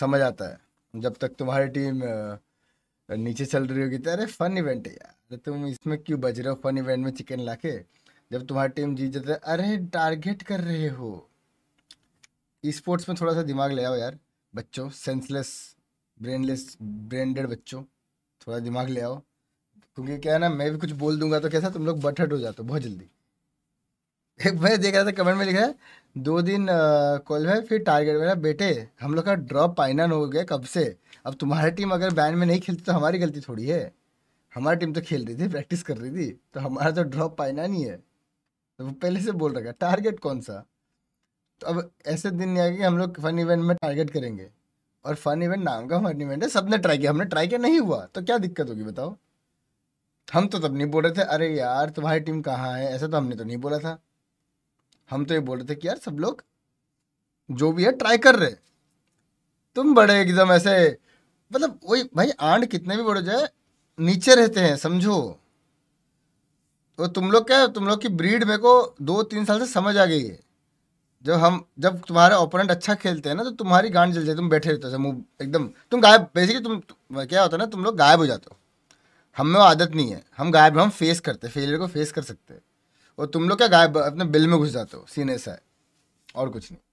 समझ आता है जब तक तुम्हारी टीम नीचे चल रही होगी तो अरे फन इवेंट है यार तो तुम इसमें क्यों बज रहे हो फन इवेंट में चिकन लाके जब तुम्हारी टीम जीत जाते अरे टारगेट कर रहे हो स्पोर्ट्स में थोड़ा सा दिमाग ले आओ यार बच्चों सेंसलेस ब्रेनलेस ब्रेंडेड बच्चों थोड़ा दिमाग ले आओ क्योंकि क्या है ना मैं भी कुछ बोल दूंगा तो कैसा तुम लोग बटहट हो जाते हो बहुत जल्दी एक मैं देख रहा था कमेंट में लिखा है दो दिन कॉल है फिर टारगेट मेरा बेटे हम लोग का ड्रॉप फाइनल हो गया कब से अब तुम्हारी टीम अगर बैन में नहीं खेलती तो हमारी गलती थोड़ी है हमारी टीम तो खेल रही थी प्रैक्टिस कर रही थी तो हमारा तो ड्रॉप पाइना नहीं है तो वो पहले से बोल रखा टारगेट कौन सा तो अब ऐसे दिन नहीं आएगा कि हम लोग फन इवेंट में टारगेट करेंगे और फन इवेंट नाम का फन इवेंट है सबने ट्राई किया हमने ट्राई किया नहीं हुआ तो क्या दिक्कत होगी बताओ हम तो तब नहीं बोल रहे थे अरे यार तुम्हारी टीम कहाँ है ऐसा तो हमने तो नहीं बोला था हम तो ये बोल रहे थे कि यार सब लोग जो भी है ट्राई कर रहे तुम बड़े एकदम ऐसे मतलब वही भाई आंड कितने भी बड़े जाए नीचे रहते हैं समझो और तो तुम लोग क्या तुम लोग की ब्रीड मेरे को दो तीन साल से समझ आ गई है जब हम जब तुम्हारे ओपोनेंट अच्छा खेलते हैं ना तो तुम्हारी गांड जल जाए तुम बैठे रहते हो मुंह एकदम तुम गायब बेसिकली तुम, तुम क्या होता है ना तुम लोग गायब हो जाते हो हमें वो आदत नहीं है हम गायब हम फेस करते फेलियर को फेस कर सकते हैं और तुम लोग क्या गायब अपने बिल में घुस जाते हो सीन ऐसा है और कुछ नहीं